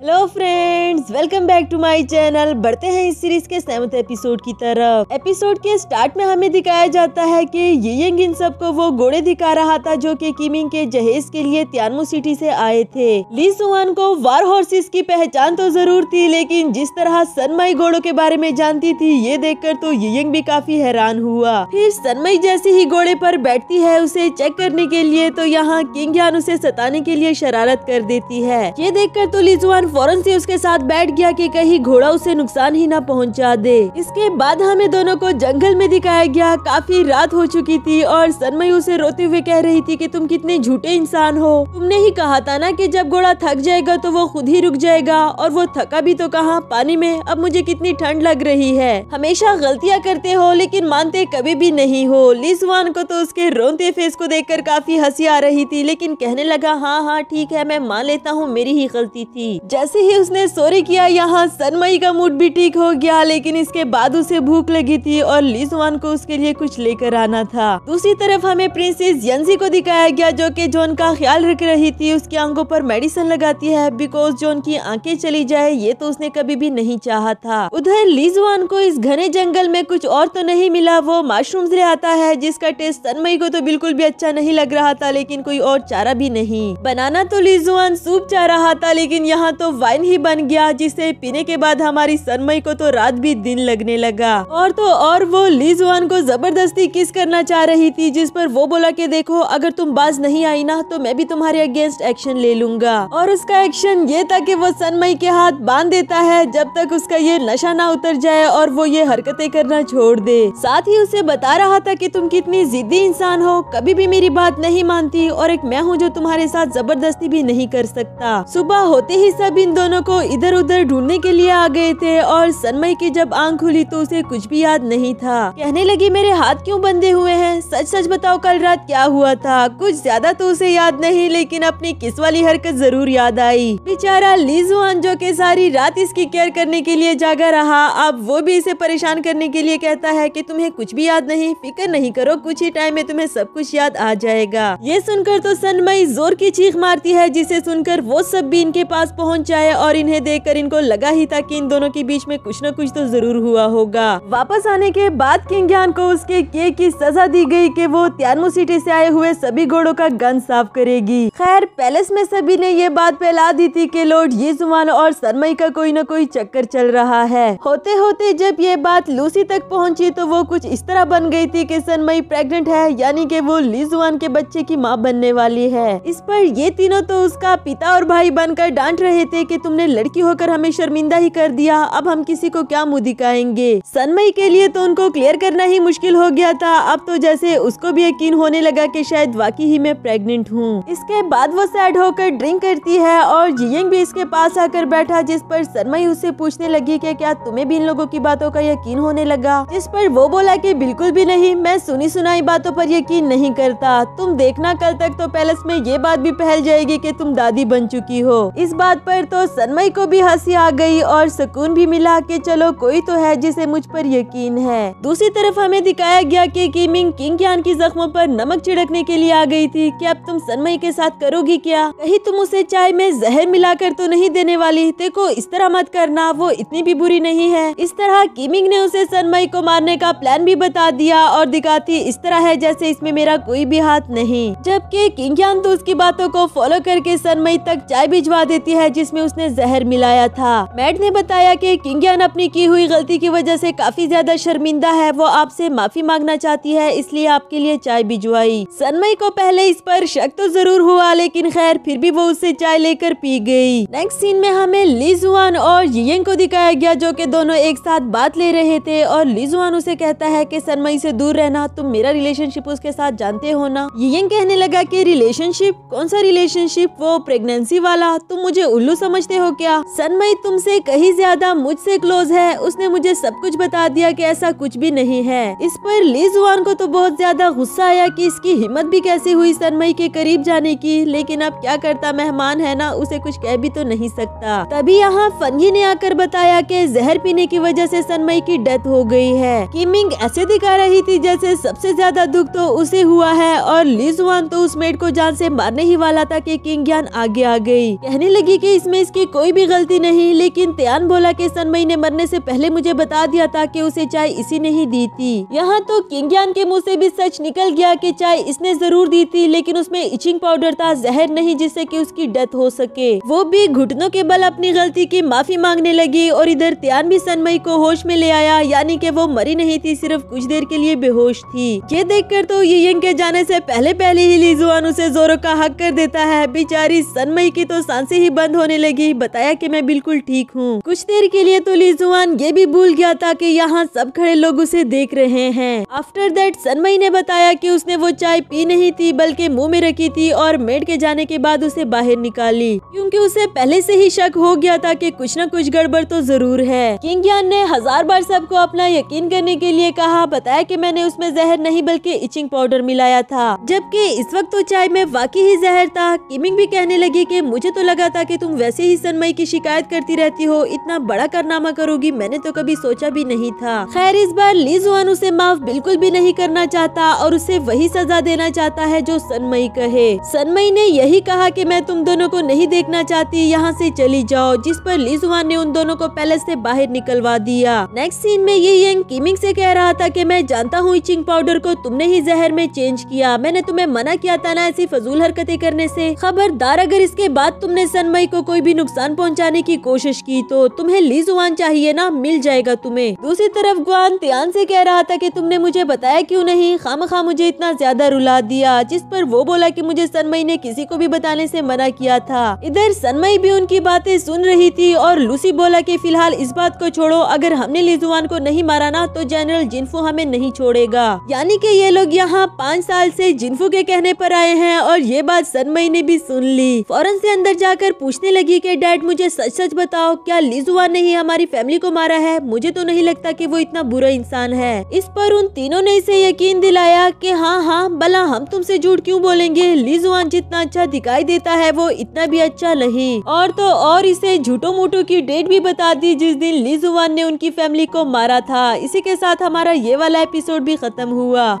Hello friends. Friends welcome back to my channel बढ़ते हैं इस सीरीज के सेवंथ एपिसोड की तरफ एपिसोड के स्टार्ट में हमें दिखाया जाता है कि येयंग इन सबको वो घोड़े दिखा रहा था जो कि किमिंग के जहेज के लिए त्यानमो सिटी से आए थे ली सुवान को वार हॉर्सेस की पहचान तो जरूर थी लेकिन जिस तरह सनमई घोड़ो के बारे में जानती थी ये देख कर तो येयंग भी काफी हैरान हुआ फिर सनमई जैसे ही घोड़े पर बैठती है उसे चेक करने के लिए तो यहाँ किंग यान उसे सताने के लिए शरारत कर देती है ये देख कर तो लीजुआन फौरन से उसके साथ बैठ गया कि कहीं घोड़ा उसे नुकसान ही ना पहुंचा दे इसके बाद हमें दोनों को जंगल में दिखाया गया काफी रात हो चुकी थी और सनमई उसे रोते हुए कह रही थी कि तुम कितने झूठे इंसान हो तुमने ही कहा था ना कि जब घोड़ा थक जाएगा तो वो खुद ही रुक जाएगा और वो थका भी तो कहा पानी में अब मुझे कितनी ठंड लग रही है हमेशा गलतियाँ करते हो लेकिन मानते कभी भी नहीं हो लिजवान को तो उसके रोते फेस को देख काफी हंसी आ रही थी लेकिन कहने लगा हाँ हाँ ठीक है मैं मान लेता हूँ मेरी ही गलती थी जैसे ही उसने सोरे एंजॉय किया यहाँ सनमई का मूड भी ठीक हो गया लेकिन इसके बाद उसे भूख लगी थी और लिजवान को उसके लिए कुछ लेकर आना था दूसरी तरफ हमें प्रिंसेस यंजी को दिखाया गया जो कि जॉन का ख्याल रख रही थी उसकी आंखों पर मेडिसिन लगाती है बिकॉज जॉन की आंखें चली जाए ये तो उसने कभी भी नहीं चाह था उधर लिजवान को इस घने जंगल में कुछ और तो नहीं मिला वो मशरूम ले आता है जिसका टेस्ट सनमई को तो बिल्कुल भी अच्छा नहीं लग रहा था लेकिन कोई और चारा भी नहीं बनाना तो लिजवान सूप चाह रहा था लेकिन यहाँ तो वाइन ही बन गया था जिसे पीने के बाद हमारी सनमई को तो रात भी दिन लगने लगा और तो और वो लिजवान को जबरदस्ती किस करना चाह रही थी जिस पर वो बोला कि देखो अगर तुम बाज नहीं आई ना तो मैं भी तुम्हारे अगेंस्ट एक्शन ले लूंगा और उसका एक्शन ये था की वो सनमई के हाथ बांध देता है जब तक उसका ये नशा ना उतर जाए और वो ये हरकते करना छोड़ दे साथ ही उसे बता रहा था कि तुम कितनी जिद्दी इंसान हो कभी भी मेरी बात नहीं मानती और एक मैं हूँ जो तुम्हारे साथ जबरदस्ती भी नहीं कर सकता सुबह होते ही सब इन दोनों को इधर उधर ढूंढने के लिए आ गए थे और सनमई की जब आंख खुली तो उसे कुछ भी याद नहीं था कहने लगी मेरे हाथ क्यों बंधे हुए हैं सच सच बताओ कल रात क्या हुआ था कुछ ज्यादा तो उसे याद नहीं लेकिन अपनी किस वाली हरकत जरूर याद आई बेचारा लीजुआन जो के सारी रात इसकी केयर करने के लिए जागा रहा अब वो भी इसे परेशान करने के लिए कहता है की तुम्हे कुछ भी याद नहीं फिक्र नहीं करो कुछ ही टाइम में तुम्हे सब कुछ याद आ जाएगा ये सुनकर तो सनमई जोर की चीख मारती है जिसे सुनकर वो सब भी इनके पास पहुँच जाए और इन्हें देख देख इनको लगा ही था कि इन दोनों के बीच में कुछ न कुछ तो जरूर हुआ होगा वापस आने के बाद किंग ज्ञान को उसके के की सजा दी गई कि वो त्यानमो सिटी से आए हुए सभी घोड़ों का गन साफ करेगी खैर पैलेस में सभी ने ये बात फैला दी थी कि लोड ये जुमान और सरमई का कोई न कोई चक्कर चल रहा है होते होते जब ये बात लूसी तक पहुंची तो वो कुछ इस तरह बन गई थी कि सनमई प्रेग्नेंट है यानी कि वो लिजुआन के बच्चे की माँ बनने वाली है इस पर ये तीनों तो उसका पिता और भाई बनकर डांट रहे थे की तुमने लड़की होकर हमें शर्मिंदा ही कर दिया अब हम किसी को क्या मुंह दिखाएंगे सनमई के लिए तो उनको क्लियर करना ही मुश्किल हो गया था अब तो जैसे उसको भी यकीन होने लगा कि शायद वाकई ही मैं प्रेग्नेंट हूँ इसके बाद वो सैड होकर ड्रिंक करती है और जियंग भी इसके पास आकर बैठा जिस पर सनमई उससे पूछने लगी की क्या तुम्हें भी इन लोगों की बातों का यकीन होने लगा जिस पर वो बोला की बिल्कुल भी नहीं मैं सुनी सुनाई बातों पर यकीन नहीं करता तुम देखना कल तक तो पैलेस में ये बात भी पहल जाएगी की तुम दादी बन चुकी हो इस बात पर तो सनमई को भी भी हंसी आ गई और सुकून भी मिला कि चलो कोई तो है जिसे मुझ पर यकीन है दूसरी तरफ हमें दिखाया गया कि किमिंग किंग यान की जख्मों पर नमक छिड़कने के लिए आ गई थी कि अब तुम सनमई के साथ करोगी क्या कहीं तुम उसे चाय में जहर मिलाकर तो नहीं देने वाली देखो इस तरह मत करना वो इतनी भी बुरी नहीं है इस तरह किमिंग ने उसे सनमई को मारने का प्लान भी बता दिया और दिखाती इस तरह है जैसे इसमें मेरा कोई भी हाथ नहीं जबकि किंग यान तो उसकी बातों को फॉलो करके सनमई तक चाय भिजवा देती है जिसमे उसने जहर मिला लाया था मैड ने बताया कि किंगियान अपनी की हुई गलती की वजह से काफी ज्यादा शर्मिंदा है वो आपसे माफी मांगना चाहती है इसलिए आपके लिए चाय भिजवाई सनमई को पहले इस पर शक तो जरूर हुआ लेकिन खैर फिर भी वो उससे चाय लेकर पी गयी नेक्स्ट सीन में हमें लिजुआन और यंग को दिखाया गया जो की दोनों एक साथ बात ले रहे थे और लिजुआन उसे कहता है की सनमई से दूर रहना तुम मेरा रिलेशनशिप उसके साथ जानते हो ना यंग कहने लगा की रिलेशनशिप कौन सा रिलेशनशिप वो प्रेगनेंसी वाला तुम मुझे उल्लू समझते हो क्या सनमई तुमसे कहीं ज्यादा मुझसे क्लोज है उसने मुझे सब कुछ बता दिया कि ऐसा कुछ भी नहीं है इस पर लिजुआन को तो बहुत ज्यादा गुस्सा आया कि इसकी हिम्मत भी कैसी हुई सनमई के करीब जाने की लेकिन अब क्या करता मेहमान है ना उसे कुछ कह भी तो नहीं सकता तभी यहाँ फंगी ने आकर बताया कि जहर पीने की वजह से सनमई की डेथ हो गई है किमिंग ऐसे दिखा रही थी जैसे सबसे ज्यादा दुख तो उसे हुआ है और लिजुआन तो उस मेड को जान से मारने ही वाला था की किंग ज्ञान आगे आ गई कहने लगी की इसमें इसकी कोई भी गलती थी नहीं लेकिन त्यान बोला के सनमई ने मरने से पहले मुझे बता दिया था कि उसे चाय इसी ने ही दी थी यहाँ तो किंगयान के मुंह से भी सच निकल गया कि चाय इसने जरूर दी थी लेकिन उसमें इचिंग पाउडर था जहर नहीं जिससे कि उसकी डेथ हो सके वो भी घुटनों के बल अपनी गलती की माफी मांगने लगी और इधर त्यान भी सनमई को होश में ले आया यानी की वो मरी नहीं थी सिर्फ कुछ देर के लिए बेहोश थी ये देख तो यंग के जाने ऐसी पहले पहले ही लीजुआन उसे जोरों का हक कर देता है बेचारी सनमई की तो सांसे ही बंद होने लगी बताया की मैं मैं बिल्कुल ठीक हूँ कुछ देर के लिए तो लिजुआन ये भी भूल गया था कि यहाँ सब खड़े लोग उसे देख रहे हैं आफ्टर दैट सनमई ने बताया कि उसने वो चाय पी नहीं थी बल्कि मुंह में रखी थी और मेड के जाने के बाद उसे बाहर निकाली क्योंकि उसे पहले से ही शक हो गया था कि कुछ न कुछ गड़बड़ तो जरूर है किंग यान ने हजार बार सबको अपना यकीन करने के लिए कहा बताया की मैंने उसमें जहर नहीं बल्कि इचिंग पाउडर मिलाया था जबकि इस वक्त तो चाय में वाकई ही जहर था किमिंग भी कहने लगी की मुझे तो लगा था की तुम वैसे ही सनमई की शिकायत शिकायत करती रहती हो इतना बड़ा कारनामा करोगी मैंने तो कभी सोचा भी नहीं था खैर इस बार लिजुआन उसे माफ बिल्कुल भी नहीं करना चाहता और उसे वही सजा देना चाहता है जो सनमई कहे सनमई ने यही कहा की मैं तुम दोनों को नहीं देखना चाहती यहाँ ऐसी चली जाओ जिस पर लिजुआन ने उन दोनों को पैलेस ऐसी बाहर निकलवा दिया नेक्स्ट सीन में ये यंग किमिंग ऐसी कह रहा था की मैं जानता हूँ इचिंग पाउडर को तुमने ही जहर में चेंज किया मैंने तुम्हें मना किया था ना ऐसी फजूल हरकते करने ऐसी खबरदार अगर इसके बाद तुमने सनमई को कोई भी नुकसान पहुँचा जाने की कोशिश की तो तुम्हें ली जुआन चाहिए ना मिल जाएगा तुम्हें दूसरी तरफ गुआन त्यान से कह रहा था कि तुमने मुझे बताया क्यों नहीं खाम खा मुझे इतना ज्यादा रुला दिया जिस पर वो बोला कि मुझे सनमई ने किसी को भी बताने से मना किया था इधर सनमई भी उनकी बातें सुन रही थी और लूसी बोला कि फिलहाल इस बात को छोड़ो अगर हमने लिजुआन को नहीं मारा ना तो जनरल जिन्फू हमें नहीं छोड़ेगा यानी कि ये लोग यहाँ पाँच साल से जिन्फू के कहने पर आए हैं और ये बात सनमई ने भी सुन ली फौरन से अंदर जाकर पूछने लगी कि डैड मुझे सच सच बताओ क्या लिजुआन ने ही हमारी फैमिली को मारा है मुझे तो नहीं लगता कि वो इतना बुरा इंसान है इस पर उन तीनों ने इसे यकीन दिलाया कि हाँ हाँ भला हम तुमसे झूठ क्यों बोलेंगे लिजुआन जितना अच्छा दिखाई देता है वो इतना भी अच्छा नहीं और तो और इसे झूठो मूठो की डेट भी बता दी जिस दिन लिजुआन ने उनकी फैमिली को मारा था इसी के साथ हमारा ये वाला एपिसोड भी खत्म हुआ